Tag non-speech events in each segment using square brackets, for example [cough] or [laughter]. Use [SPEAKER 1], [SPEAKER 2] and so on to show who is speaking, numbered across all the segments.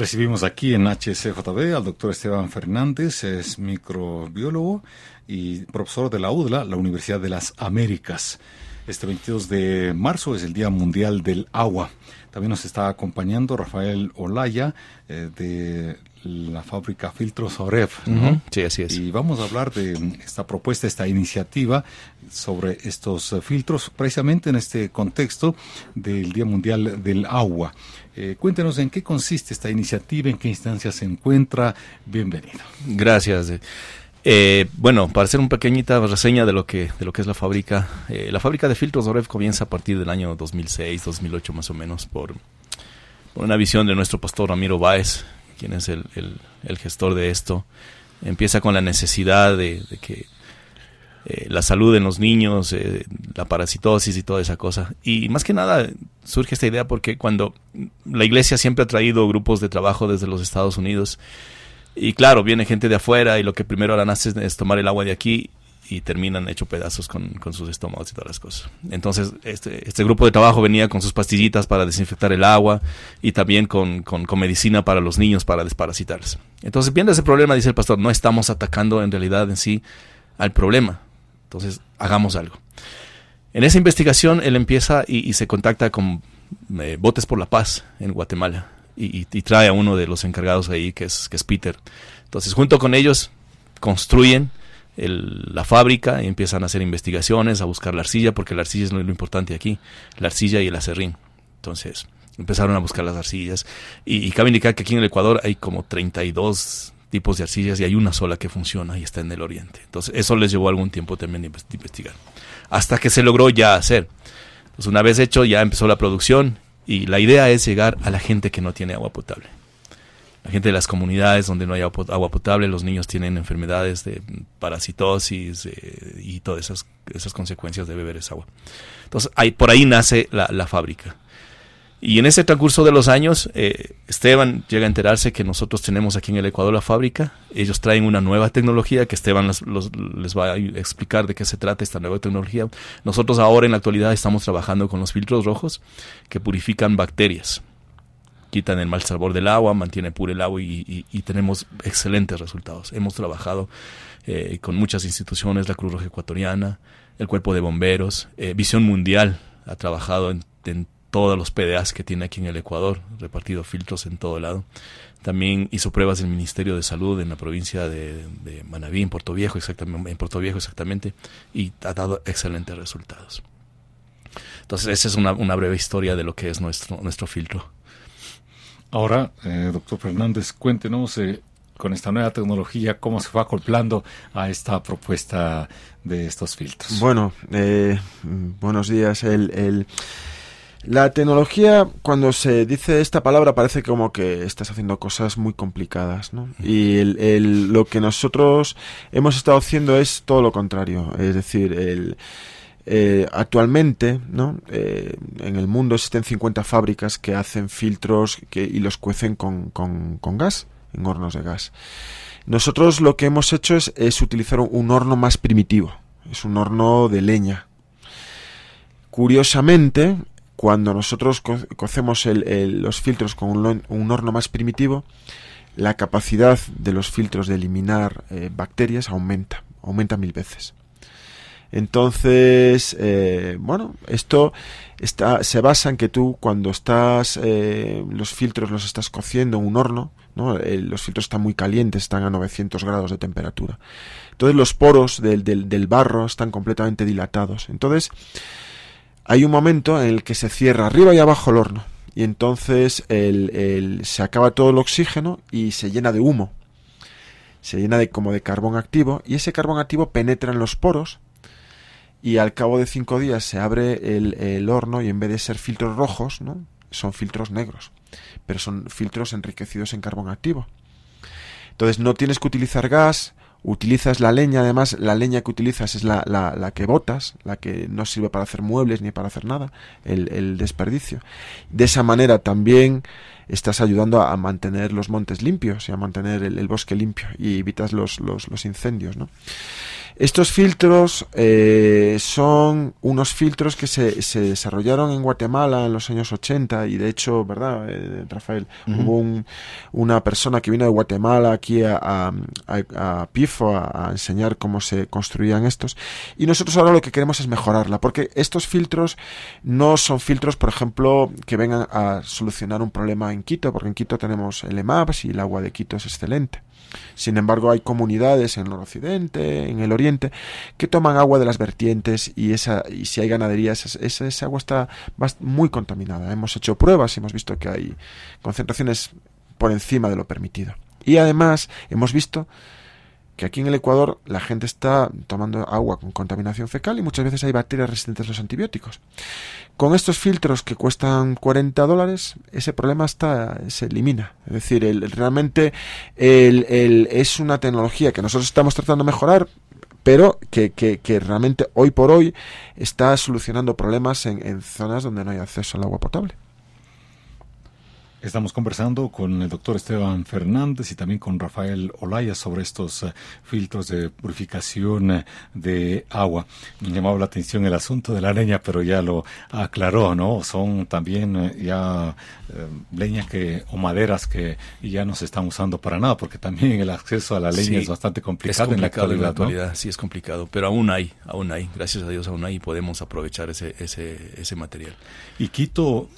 [SPEAKER 1] Recibimos aquí en HCJB al doctor Esteban Fernández, es microbiólogo y profesor de la UDLA, la Universidad de las Américas. Este 22 de marzo es el Día Mundial del Agua. También nos está acompañando Rafael Olaya eh, de la fábrica Filtros OREF. Sí, así es. Y vamos a hablar de esta propuesta, esta iniciativa sobre estos filtros, precisamente en este contexto del Día Mundial del Agua. Eh, cuéntenos en qué consiste
[SPEAKER 2] esta iniciativa, en qué instancia se
[SPEAKER 1] encuentra.
[SPEAKER 2] Bienvenido. Gracias. Eh, bueno, para hacer una pequeñita reseña de lo que, de lo que es la fábrica, eh, la fábrica de filtros OREF comienza a partir del año 2006, 2008 más o menos, por, una visión de nuestro pastor Ramiro Báez, quien es el, gestor de esto. Empieza con la necesidad de, que eh, la salud en los niños, la parasitosis y toda esa cosa. Y más que nada surge esta idea porque cuando la iglesia siempre ha traído grupos de trabajo desde los Estados Unidos y claro, viene gente de afuera y lo que primero harán es, tomar el agua de aquí y terminan hecho pedazos con, sus estómagos y todas las cosas. Entonces, este, este, grupo de trabajo venía con sus pastillitas para desinfectar el agua y también con, medicina para los niños para desparasitarles. Entonces, viendo ese problema, dice el pastor, no estamos atacando en realidad en sí al problema. Entonces, hagamos algo. En esa investigación, él empieza y, se contacta con eh, Botes por la Paz en Guatemala y, trae a uno de los encargados ahí, que es, que es Peter. Entonces, junto con ellos, construyen la fábrica y empiezan a hacer investigaciones, a buscar la arcilla, porque la arcilla es lo, importante aquí, la arcilla y el acerrín. Entonces, empezaron a buscar las arcillas. Y, cabe indicar que aquí en el Ecuador hay como 32 tipos de arcillas y hay una sola que funciona y está en el oriente. Entonces, eso les llevó algún tiempo también de investigar. Hasta que se logró ya hacer. Entonces, una vez hecho, ya empezó la producción y la idea es llegar a la gente que no tiene agua potable. La gente de las comunidades donde no hay agua potable, los niños tienen enfermedades de parasitosis eh, y todas esas, consecuencias de beber esa agua. Entonces, por ahí nace la fábrica. Y en ese transcurso de los años, eh, Esteban llega a enterarse que nosotros tenemos aquí en el Ecuador la fábrica. Ellos traen una nueva tecnología que Esteban les va a explicar de qué se trata esta nueva tecnología. Nosotros ahora en la actualidad estamos trabajando con los filtros rojos que purifican bacterias. Quitan el mal sabor del agua, mantiene pura el agua y, tenemos excelentes resultados. Hemos trabajado eh, con muchas instituciones, la Cruz Roja Ecuatoriana, el Cuerpo de Bomberos, eh, Visión Mundial ha trabajado en, en todos los PDAs que tiene aquí en el Ecuador, repartido filtros en todo lado. También hizo pruebas del Ministerio de Salud en la provincia de, de Manabí, en Puerto Viejo, exactamente, en exactamente, y ha dado excelentes resultados. Entonces, esa es una, breve historia de lo que es nuestro, nuestro filtro. Ahora,
[SPEAKER 1] eh, doctor Fernández, cuéntenos eh, con esta nueva tecnología cómo se va acoplando a esta propuesta de estos filtros. Bueno,
[SPEAKER 3] eh, buenos días. el la tecnología, cuando se dice esta palabra, parece como que estás haciendo cosas muy complicadas, ¿no? Y lo que nosotros hemos estado haciendo es todo lo contrario. Es decir, eh, actualmente, ¿no? Eh, en el mundo existen 50 fábricas que hacen filtros que, y los cuecen con, con, gas, en hornos de gas. Nosotros lo que hemos hecho es, utilizar un horno más primitivo. Es un horno de leña curiosamente, cuando nosotros cocemos los filtros con un, horno más primitivo, la capacidad de los filtros de eliminar eh, bacterias aumenta, aumenta mil veces. Entonces, eh, bueno, esto se basa en que tú cuando estás, eh, los filtros los estás cociendo en un horno, los filtros están muy calientes, están a 900 grados de temperatura. Entonces los poros del, del barro están completamente dilatados. Entonces, hay un momento en el que se cierra arriba y abajo el horno y entonces se acaba todo el oxígeno y se llena de humo. Se llena de, como de carbón activo y ese carbón activo penetra en los poros y al cabo de cinco días se abre el, horno y en vez de ser filtros rojos, son filtros negros, pero son filtros enriquecidos en carbón activo. Entonces no tienes que utilizar gas, utilizas la leña, además la leña que utilizas es la, la, que botas, la que no sirve para hacer muebles ni para hacer nada, el, el desperdicio. De esa manera también estás ayudando a, mantener los montes limpios y a mantener el, bosque limpio y evitas los, los, los incendios, ¿no? Estos filtros eh, son unos filtros que se, se, desarrollaron en Guatemala en los años 80 y de hecho, ¿verdad, eh, Rafael? Hubo una persona que vino de Guatemala aquí a, Pifo a, enseñar cómo se construían estos y nosotros ahora lo que queremos es mejorarla porque estos filtros no son filtros, por ejemplo, que vengan a solucionar un problema en Quito porque en Quito tenemos el EMAPS y el agua de Quito es excelente. Sin embargo, hay comunidades en el occidente, en el oriente, que toman agua de las vertientes y, esa, y si hay ganadería, esa, esa agua está muy contaminada. Hemos hecho pruebas y hemos visto que hay concentraciones por encima de lo permitido. Y además hemos visto que aquí en el Ecuador la gente está tomando agua con contaminación fecal y muchas veces hay bacterias resistentes a los antibióticos. Con estos filtros que cuestan 40 dólares, ese problema está, se elimina. Es decir, realmente es una tecnología que nosotros estamos tratando de mejorar, pero que, realmente hoy por hoy está solucionando problemas en zonas donde no hay acceso al agua potable.
[SPEAKER 1] Estamos conversando con el doctor Esteban Fernández y también con Rafael Olaya sobre estos eh, filtros de purificación eh, de agua. Me llamaba la atención el asunto de la leña, pero ya lo aclaró, ¿no? Son también eh, ya leñas que, o maderas que ya no se están usando para nada, porque también el acceso a la leña es bastante complicado, en la actualidad. la actualidad
[SPEAKER 2] Sí, es complicado, pero aún hay, aún hay, gracias a Dios aún hay, y podemos aprovechar ese, ese, ese material. Y Quito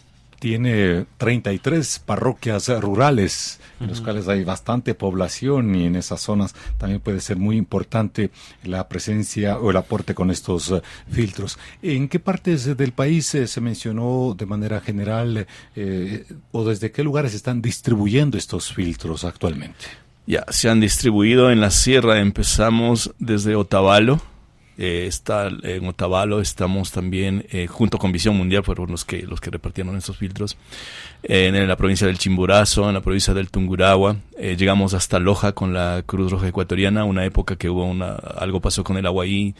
[SPEAKER 2] tiene 33 parroquias rurales,
[SPEAKER 1] en las cuales hay bastante población y en esas zonas también puede ser muy importante la presencia o el aporte con estos eh, filtros. ¿En qué partes del país eh, se mencionó de manera general eh, o desde qué lugares están distribuyendo
[SPEAKER 2] estos filtros actualmente? Ya, se han distribuido en la sierra, empezamos desde Otavalo, eh, está, eh, en Otavalo estamos también eh, junto con Visión Mundial, fueron los que, los que repartieron estos filtros, en, la provincia del Chimborazo, en la provincia del Tungurahua, llegamos hasta Loja con la Cruz Roja Ecuatoriana, una época que hubo una, algo pasó con el agua ahí,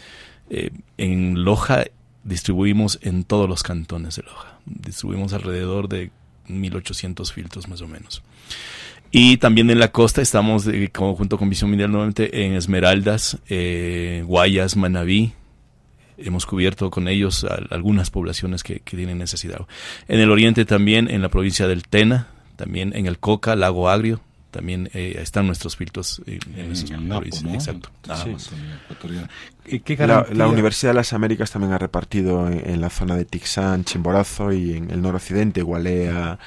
[SPEAKER 2] en Loja distribuimos en todos los cantones de Loja, distribuimos alrededor de 1800 filtros más o menos. Y también en la costa estamos eh, junto con Visión Mundial nuevamente en Esmeraldas, eh, Guayas, Manabí. Hemos cubierto con ellos algunas poblaciones que, tienen necesidad. En el oriente también, en la provincia del Tena, también en el Coca, Lago Agrio, también eh, están nuestros filtros en, Exacto la, Universidad
[SPEAKER 3] de las Américas también ha repartido en, la zona de Tixán, Chimborazo y en el noroccidente, Gualea,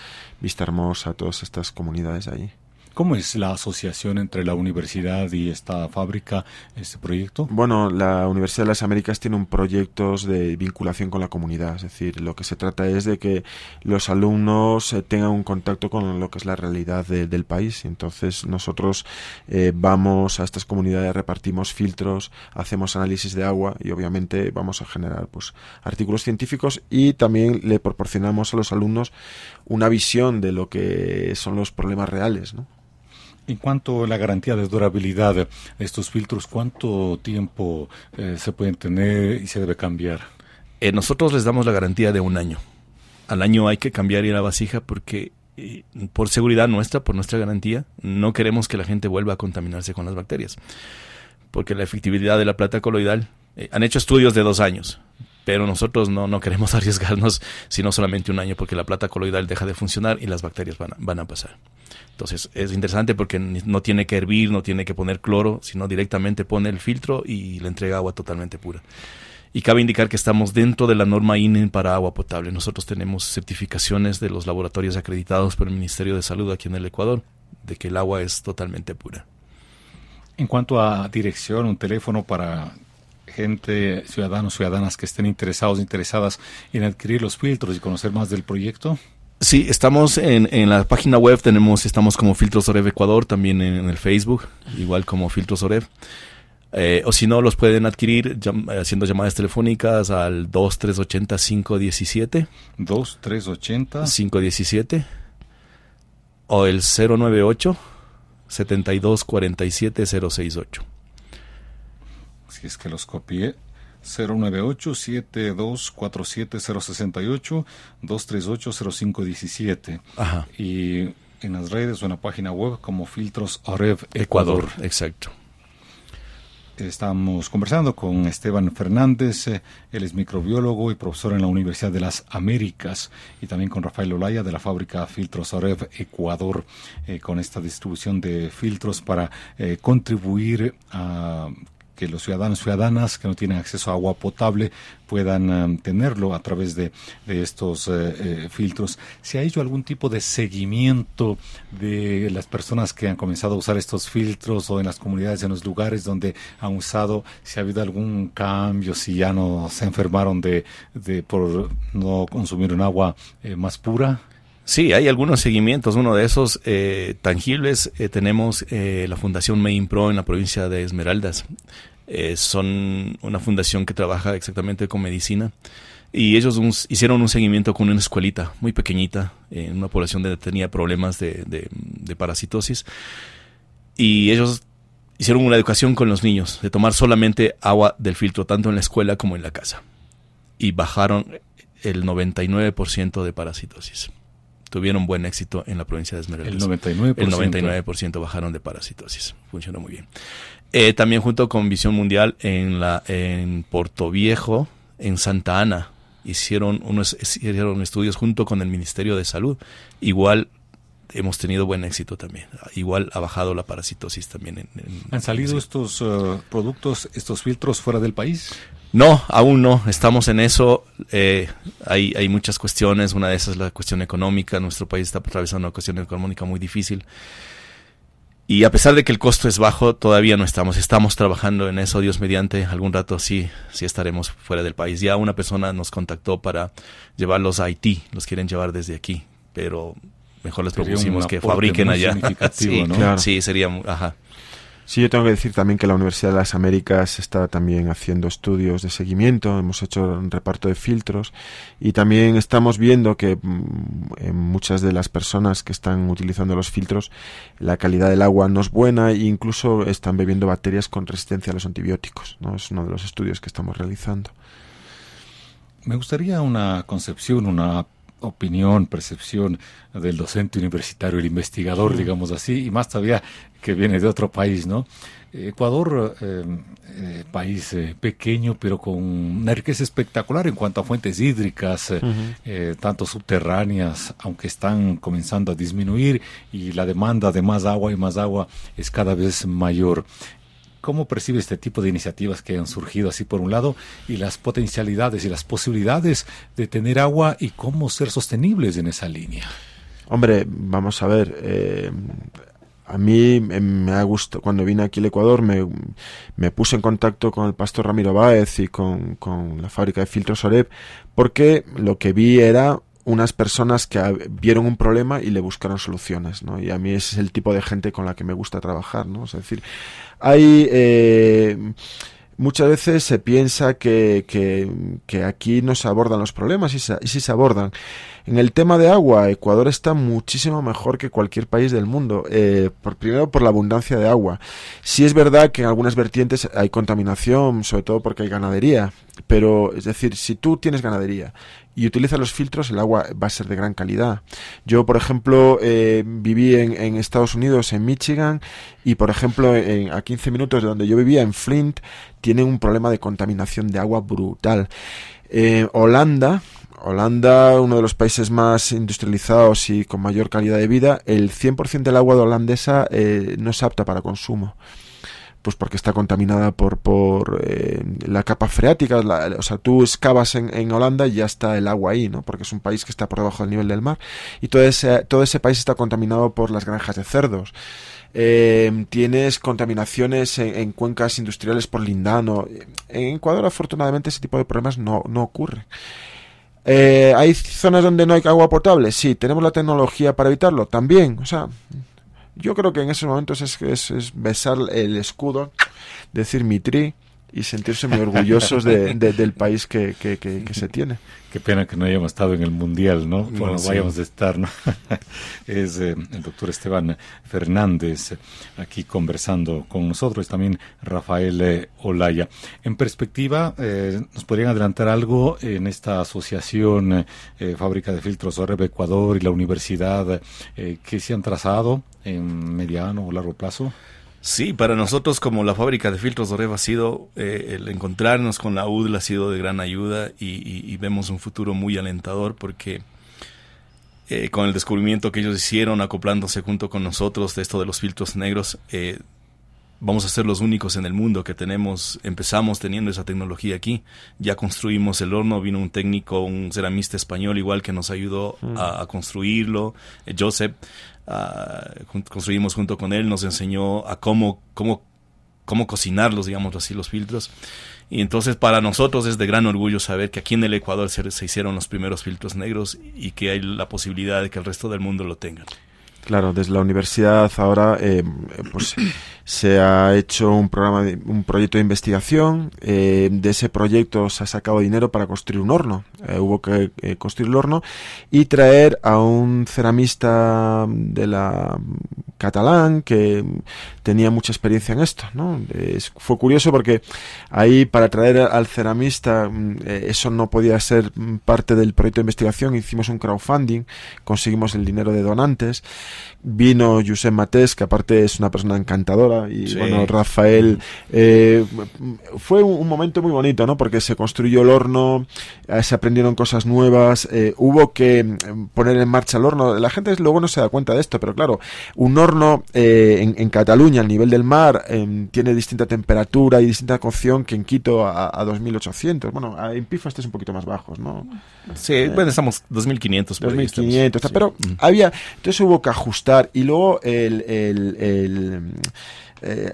[SPEAKER 3] Vista Hermosa, todas estas comunidades allí.
[SPEAKER 1] ¿Cómo es la asociación entre la universidad y esta fábrica, este
[SPEAKER 3] proyecto? Bueno, la Universidad de las Américas tiene un proyecto de vinculación con la comunidad, es decir, lo que se trata es de que los alumnos eh, tengan un contacto con lo que es la realidad del país. Entonces nosotros eh, vamos a estas comunidades, repartimos filtros, hacemos análisis de agua y obviamente vamos a generar pues artículos científicos y también le proporcionamos a los alumnos una visión de lo que son los problemas
[SPEAKER 1] reales, ¿no? En cuanto a la garantía de durabilidad de estos filtros, ¿cuánto
[SPEAKER 2] tiempo eh, se pueden tener y se debe cambiar? Eh, nosotros les damos la garantía de un año. Al año hay que cambiar y la vasija porque eh, por seguridad nuestra, por nuestra garantía, no queremos que la gente vuelva a contaminarse con las bacterias. Porque la efectividad de la plata coloidal, han hecho estudios de dos años, pero nosotros no, no queremos [laughs] arriesgarnos sino solamente un año porque la plata coloidal deja de funcionar y las bacterias van a pasar. Entonces es interesante porque no tiene que hervir, no tiene que poner cloro, sino directamente pone el filtro y le entrega agua totalmente pura. Y cabe indicar que estamos dentro de la norma INE para agua potable. Nosotros tenemos certificaciones de los laboratorios acreditados por el Ministerio de Salud aquí en el Ecuador de que el agua es totalmente pura.
[SPEAKER 1] En cuanto a dirección, un teléfono para gente, ciudadanos, ciudadanas que estén interesados, interesadas en adquirir los filtros y conocer más del proyecto.
[SPEAKER 2] Sí, estamos en, la página web, tenemos, estamos como Filtros Orev Ecuador, también en, el Facebook, igual como Filtros Orev. Eh, o si no, los pueden adquirir haciendo llamadas telefónicas al 2380-517. 2380-517. O el 098 7247 068
[SPEAKER 1] Si es que los copié. 098-7247-068-238-0517. Ajá. Y en las redes o en la página web como Filtros Arev Ecuador. Exacto. Estamos conversando con Esteban Fernández, eh, él es microbiólogo y profesor en la Universidad de las Américas, y también con Rafael Olaya de la fábrica Filtros Arev Ecuador, eh, con esta distribución de filtros para eh, contribuir a que los ciudadanos ciudadanas que no tienen acceso a agua potable puedan um, tenerlo a través de, estos eh, eh, filtros. ¿Se ha hecho algún tipo de seguimiento de las personas que han comenzado a usar estos filtros o en las comunidades, en los lugares donde han usado? ¿Si ha habido algún cambio? ¿Si ya no se enfermaron de, de por no consumir un agua eh, más pura?
[SPEAKER 2] Sí, hay algunos seguimientos. Uno de esos eh, tangibles eh, tenemos eh, la Fundación Main Pro en la provincia de Esmeraldas. son una fundación que trabaja exactamente con medicina y ellos hicieron un seguimiento con una escuelita muy pequeñita en una población donde tenía problemas de, de parasitosis y ellos hicieron una educación con los niños de tomar solamente agua del filtro tanto en la escuela como en la casa y bajaron el 99% de parasitosis tuvieron buen éxito en la provincia de Esmeraldas. El 99%. El 99% bajaron de parasitosis. Funcionó muy bien. Eh, también junto con Visión Mundial en, la, en Puerto Viejo, en Santa Ana, hicieron, unos, hicieron estudios junto con el Ministerio de Salud. Igual hemos tenido buen éxito también. Igual ha bajado la parasitosis también. En, ¿Han salido
[SPEAKER 1] estos eh, productos, estos filtros fuera del país?
[SPEAKER 2] No, aún no, estamos en eso. Eh, hay, hay, muchas cuestiones, una de esas es la cuestión económica. Nuestro país está atravesando una cuestión económica muy difícil. Y a pesar de que el costo es bajo, todavía no estamos. Estamos trabajando en eso, Dios mediante. Algún rato sí, sí estaremos fuera del país. Ya una persona nos contactó para llevarlos a Haití. Los quieren llevar desde aquí, pero mejor les propusimos que fabriquen allá. [laughs] sí, sí, sería, ajá.
[SPEAKER 3] Sí, yo tengo que decir también que la Universidad de las Américas está también haciendo estudios de seguimiento, hemos hecho un reparto de filtros y también estamos viendo que mm, en muchas de las personas que están utilizando los filtros la calidad del agua no es buena e incluso están bebiendo bacterias con resistencia a los antibióticos. ¿no? Es uno de los estudios que estamos realizando.
[SPEAKER 1] Me gustaría una concepción, una opinión, percepción del docente universitario, el investigador, digamos así, y más todavía que viene de otro país, ¿no? Ecuador, em, eh, país eh, pequeño, pero con una riqueza espectacular en cuanto a fuentes hídricas, eh, tanto subterráneas, aunque están comenzando a disminuir, y la demanda de más agua y más agua es cada vez mayor. ¿Cómo percibe este tipo de iniciativas que han surgido así por un lado y las potencialidades y las posibilidades de tener agua y cómo ser sostenibles en esa línea?
[SPEAKER 3] Hombre, vamos a ver. Eh, a mí me ha gustado, cuando vine aquí al Ecuador me, puse en contacto con el pastor Ramiro Báez y con, la fábrica de filtros OREP, porque lo que vi era unas personas que vieron un problema y le buscaron soluciones, ¿no? Y a mí ese es el tipo de gente con la que me gusta trabajar, ¿no? Es decir, hay... Eh, muchas veces se piensa que, aquí no se abordan los problemas y, sí se abordan. En el tema de agua, Ecuador está muchísimo mejor que cualquier país del mundo. Eh, por, primero por la abundancia de agua. Sí es verdad que en algunas vertientes hay contaminación, sobre todo porque hay ganadería, pero, es decir, si tú tienes ganadería y utilizas los filtros, el agua va a ser de gran calidad. Yo, por ejemplo, eh, viví en, Estados Unidos, en Michigan, y, por ejemplo, a 15 minutos de donde yo vivía, en Flint, tiene un problema de contaminación de agua brutal. Eh, Holanda, Holanda, uno de los países más industrializados y con mayor calidad de vida, el 100% del agua holandesa eh, no es apta para consumo pues porque está contaminada por, por eh, la capa freática. o sea, tú excavas en, Holanda y ya está el agua ahí, ¿no? Porque es un país que está por debajo del nivel del mar. Y todo ese, todo ese país está contaminado por las granjas de cerdos. Eh, tienes contaminaciones en, cuencas industriales por lindano. En Ecuador, afortunadamente, ese tipo de problemas no, no ocurre. Eh, ¿Hay zonas donde no hay agua potable? Sí. ¿Tenemos la tecnología para evitarlo? También. O sea, yo creo que en esos momentos es, es, es besar el escudo, decir mi tri, y sentirse muy orgullosos de, [laughs] del
[SPEAKER 1] país que, se tiene. Qué pena que no hayamos estado en el Mundial, ¿no? Bueno, vayamos a estar, ¿no? [laughs] es eh, el doctor Esteban Fernández eh, aquí conversando con nosotros, también Rafael eh, Olaya. En perspectiva, ¿nos podrían adelantar algo en esta asociación Fábrica de Filtros ORB Ecuador y la universidad que se han trazado en mediano o largo plazo?
[SPEAKER 2] Sí, para nosotros como la fábrica de filtros de ha sido, eh, el encontrarnos con la UDL ha sido de gran ayuda y, vemos un futuro muy alentador porque eh, con el descubrimiento que ellos hicieron acoplándose junto con nosotros de esto de los filtros negros, eh, vamos a ser los únicos en el mundo que tenemos, empezamos teniendo esa tecnología aquí, ya construimos el horno, vino un técnico, un ceramista español igual que nos ayudó mm. a, construirlo, Joseph, Ah, construimos junto con él, nos enseñó a cómo, cómo, cómo cocinarlos, digamos así, los filtros. Y entonces para nosotros es de gran orgullo saber que aquí en el Ecuador se, se, hicieron los primeros filtros negros y que hay la posibilidad de que el resto del mundo lo tenga.
[SPEAKER 3] Claro, desde la universidad ahora eh, pues, se ha hecho un programa, un proyecto de investigación. Eh, de ese proyecto se ha sacado dinero para construir un horno. Eh, hubo que construir el horno y traer a un ceramista de la catalán que tenía mucha experiencia en esto. fue curioso porque ahí para traer al ceramista mm, eso no podía ser mm, parte del proyecto de investigación. Hicimos un crowdfunding, conseguimos el dinero de donantes. Vino José Matés, que aparte es una persona encantadora, y bueno, Rafael. Eh, fue un, momento muy bonito, ¿no? Porque se construyó el horno, eh, se aprendieron cosas nuevas, eh, hubo que poner en marcha el horno. La gente luego no se da cuenta de esto, pero claro, un horno en, Cataluña, al nivel del mar, tiene distinta temperatura y distinta cocción que en Quito a, 2800. Bueno, en Pifa este es un poquito más bajos, ¿no? Sí, bueno, pues estamos 2500. 2500, pero mm. había, entonces hubo cajón ajustar. Y luego eh,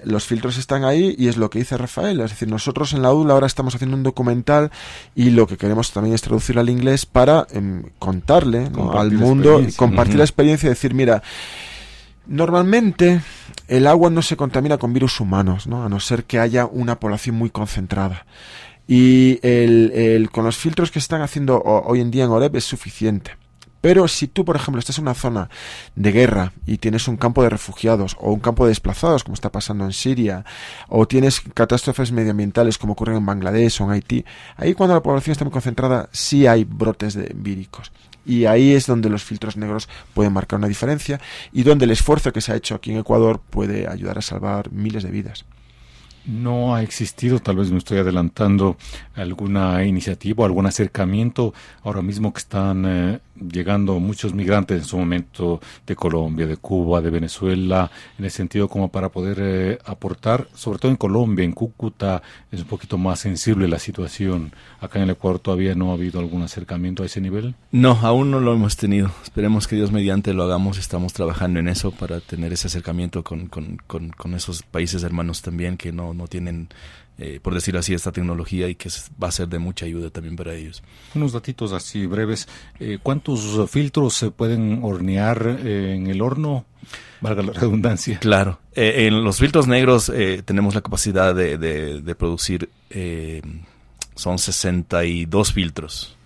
[SPEAKER 3] los filtros están ahí y es lo que dice Rafael. Es decir, nosotros en la UDL ahora estamos haciendo un documental y lo que queremos también es traducirlo al inglés para em, contarle al mundo, y compartir la experiencia y decir, mira, normalmente el agua no se contamina con virus humanos, a no ser que haya una población muy concentrada. Y el, con los filtros que están haciendo hoy en día en Oreb es suficiente. Pero si tú, por ejemplo, estás en una zona de guerra y tienes un campo de refugiados o un campo de desplazados, como está pasando en Siria, o tienes catástrofes medioambientales como ocurren en Bangladesh o en Haití, ahí cuando la población está muy concentrada sí hay brotes de víricos. Y ahí es donde los filtros negros pueden marcar una diferencia y donde el esfuerzo que se ha hecho aquí en Ecuador puede ayudar a salvar miles de vidas
[SPEAKER 1] no ha existido, tal vez me estoy adelantando, alguna iniciativa, algún acercamiento, ahora mismo que están eh, llegando muchos migrantes en su momento de Colombia, de Cuba, de Venezuela, en el sentido como para poder eh, aportar, sobre todo en Colombia, en Cúcuta, es un poquito más sensible la situación. Acá en el Ecuador todavía no ha habido algún acercamiento a ese nivel.
[SPEAKER 2] No, aún no lo hemos tenido. Esperemos que Dios mediante lo hagamos. Estamos trabajando en eso para tener ese acercamiento con esos países hermanos también que no no, tienen, eh, por decir así, esta tecnología y que va a ser de mucha ayuda también para ellos. Unos datitos así breves.
[SPEAKER 1] Eh, ¿Cuántos filtros se pueden hornear eh, en el horno? Valga la redundancia. Claro.
[SPEAKER 2] en los filtros negros tenemos la capacidad de, de, de producir, son 62 filtros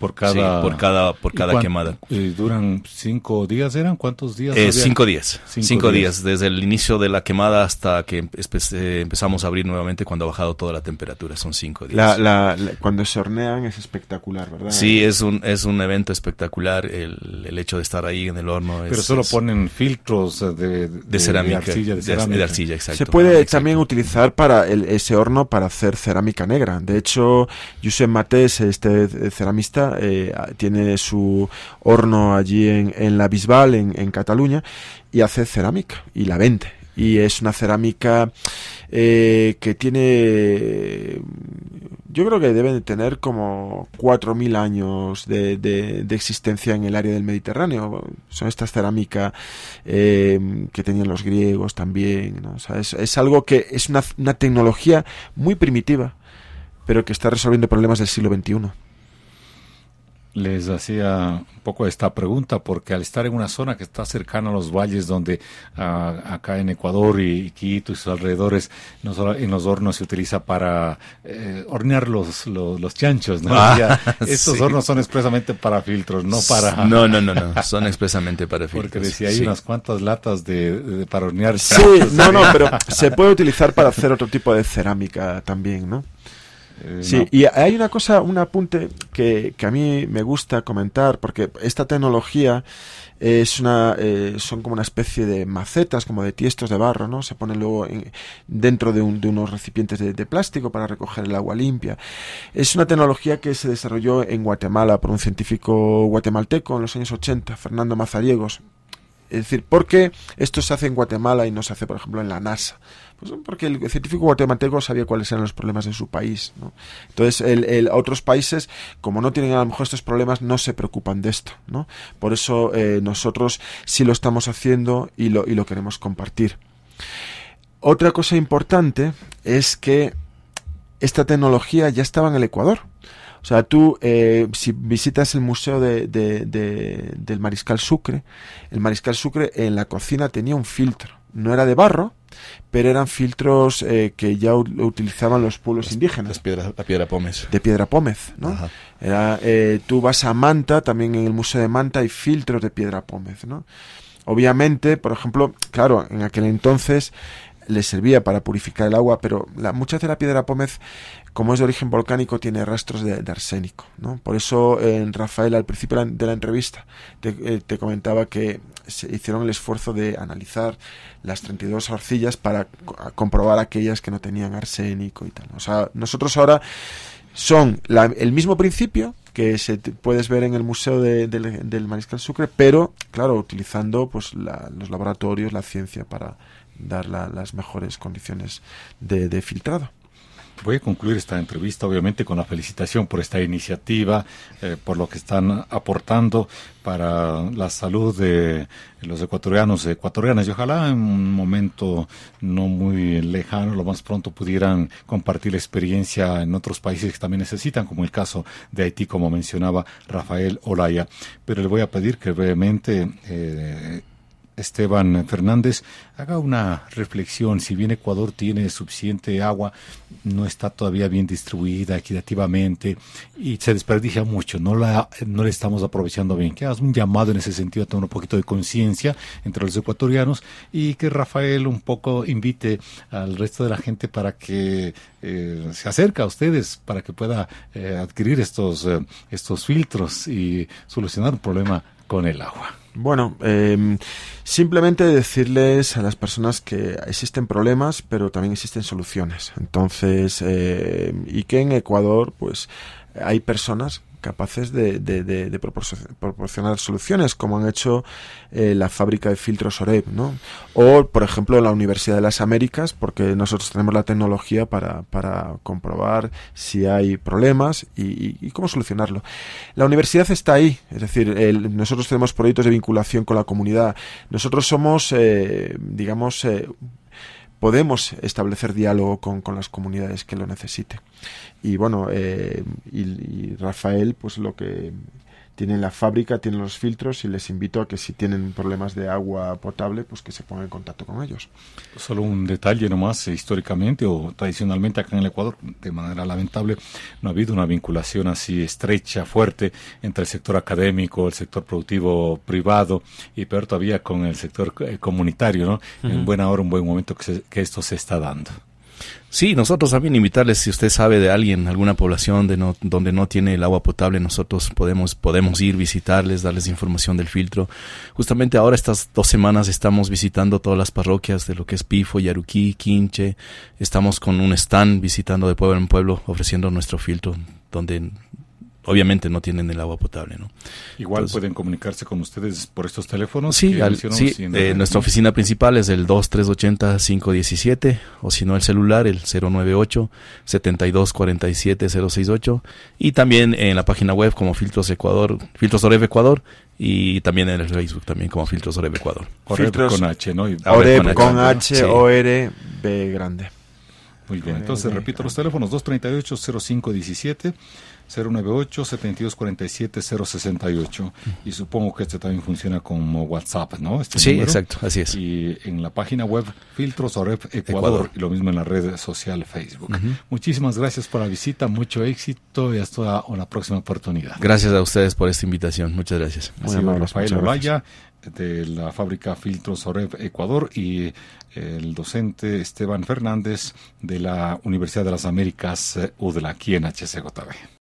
[SPEAKER 2] por cada, por cada, por cada quemada.
[SPEAKER 1] ¿Y eh, duran cinco días? ¿Eran cuántos días? Eh, cinco días. Cinco, días.
[SPEAKER 2] desde el inicio de la quemada hasta que empezamos a abrir nuevamente cuando ha bajado toda la temperatura. Son cinco días.
[SPEAKER 3] cuando se hornean es espectacular, ¿verdad? Sí,
[SPEAKER 2] es un, es un evento espectacular el, el hecho de estar ahí en el horno. Pero solo ponen filtros de, de, cerámica. De arcilla, exacto. Se
[SPEAKER 3] puede también utilizar para ese horno para hacer cerámica negra. De hecho, Josep Mates este eh, ceramista eh, tiene su horno allí en, la Bisbal, en, Cataluña, y hace cerámica y la vende y es una cerámica eh, que tiene yo creo que deben tener como 4.000 años de, existencia en el área del Mediterráneo. Son estas cerámicas eh, que tenían los griegos también. es, algo que es una, una tecnología muy primitiva, pero que está resolviendo problemas del siglo XXI
[SPEAKER 1] les hacía un poco esta pregunta porque al estar en una zona que está cercana a los valles donde ah, acá en Ecuador y, Quito y sus alrededores en los hornos se utiliza para eh, hornear los, los, chanchos ¿no? Ah, [laughs] estos hornos son expresamente para filtros no para no no no no son expresamente para [laughs] filtros porque decía hay unas cuantas latas de, para hornear sí no no [laughs] pero se puede
[SPEAKER 3] utilizar para hacer otro tipo de cerámica también no eh, sí, y hay una cosa, un apunte que, a mí me gusta comentar, porque esta tecnología es una, eh, son como una especie de macetas, como de tiestos de barro, ¿no? Se ponen luego dentro de, unos recipientes de, de, plástico para recoger el agua limpia. Es una tecnología que se desarrolló en Guatemala por un científico guatemalteco en los años 80, Fernando Mazariegos, es decir, ¿por qué esto se hace en Guatemala y no se hace, por ejemplo, en la NASA? Pues porque el científico guatemalteco sabía cuáles eran los problemas de su país. Entonces, otros países, como no tienen a lo mejor estos problemas, no se preocupan de esto. Por eso eh, nosotros sí lo estamos haciendo y lo, y lo queremos compartir. Otra cosa importante es que esta tecnología ya estaba en el Ecuador. O sea, tú, eh, si visitas el museo de, del Mariscal Sucre, el Mariscal Sucre en la cocina tenía un filtro. No era de barro, pero eran filtros eh, que ya utilizaban los pueblos indígenas. Las la piedra pómez. De piedra pómez, ¿no? Eh, tú vas a Manta, también en el Museo de Manta hay filtros de piedra pómez, ¿no? Obviamente, por ejemplo, claro, en aquel entonces le servía para purificar el agua, pero la, muchas de la piedra pómez, como es de origen volcánico, tiene rastros de, arsénico. ¿no? Por eso, en eh, Rafael, al principio de la, entrevista, eh, te, comentaba que se hicieron el esfuerzo de analizar las 32 arcillas para comprobar aquellas que no tenían arsénico y tal. O sea, nosotros ahora son el mismo principio que se puedes ver en el museo del Mariscal Sucre, pero claro, utilizando pues los laboratorios, la ciencia para dar las mejores condiciones de, filtrado.
[SPEAKER 1] Voy a concluir esta entrevista, obviamente, con la felicitación por esta iniciativa, eh, por lo que están aportando para la salud de los ecuatorianos y ecuatorianas. Y ojalá en un momento no muy lejano, lo más pronto, pudieran compartir la experiencia en otros países que también necesitan, como el caso de Haití, como mencionaba Rafael Olaya. Pero le voy a pedir que brevemente. Eh, Esteban Fernández haga una reflexión. Si bien Ecuador tiene suficiente agua, no está todavía bien distribuida equitativamente y se desperdicia mucho, no la, no le estamos aprovechando bien. Que hagas un llamado en ese sentido a tener un poquito de conciencia entre los ecuatorianos y que Rafael un poco invite al resto de la gente para que eh, se acerque a ustedes, para que pueda eh, adquirir estos, eh, estos filtros y solucionar un problema con el agua. Bueno, em, simplemente decirles
[SPEAKER 3] a las personas que existen problemas, pero también existen soluciones. Entonces, em, y que en Ecuador, pues hay personas capaces de, proporcionar soluciones, como han hecho eh, la fábrica de filtros OREP, ¿no? O, por ejemplo, la Universidad de las Américas, porque nosotros tenemos la tecnología para, comprobar si hay problemas y, cómo solucionarlo. La universidad está ahí, es decir, nosotros tenemos proyectos de vinculación con la comunidad. Nosotros somos, eh, digamos, eh, podemos establecer diálogo con, con, las comunidades que lo necesiten. Y bueno, eh, y, Rafael, pues lo que tienen la fábrica, tienen los filtros y les invito a que si tienen problemas de agua potable, pues que se pongan en contacto
[SPEAKER 1] con ellos. Solo un detalle nomás, eh, históricamente o tradicionalmente acá en el Ecuador, de manera lamentable, no ha habido una vinculación así estrecha, fuerte, entre el sector académico, el sector productivo privado y peor todavía con el sector eh, comunitario, ¿no? En buena hora, un buen momento que, que esto se está dando.
[SPEAKER 2] Sí, nosotros también invitarles, si usted sabe de alguien, alguna población donde no tiene el agua potable, nosotros podemos, podemos ir, visitarles, darles información del filtro. Justamente ahora estas dos semanas estamos visitando todas las parroquias de lo que es Pifo, Yaruquí, Quinche. Estamos con un stand visitando de pueblo en pueblo ofreciendo nuestro filtro, donde obviamente no tienen el agua potable. ¿no?
[SPEAKER 1] Igual pueden comunicarse con ustedes por estos teléfonos. Sí, eh, nuestra oficina
[SPEAKER 2] principal es el 2380-517 o si no el celular el 098-7247-068 y también en la página web como Filtros Ecuador, Filtros Ecuador y también en el Facebook también como Filtros Oreb Ecuador. con H, ¿no? con, H, O
[SPEAKER 1] R B grande. Muy bien, entonces repito los teléfonos 238-0517 098-7247-068. Y supongo que este también funciona como WhatsApp, ¿no? Este sí, exacto, así es. Y en la página web Filtros Oref Ecuador, y lo mismo en la red social Facebook. Muchísimas gracias por la visita, mucho éxito y hasta la próxima oportunidad.
[SPEAKER 2] Gracias a ustedes por esta invitación, muchas gracias. Rafael
[SPEAKER 1] de la fábrica Filtros Oref Ecuador y el docente Esteban Fernández de la Universidad de las Américas eh, UDLA aquí en HCJB.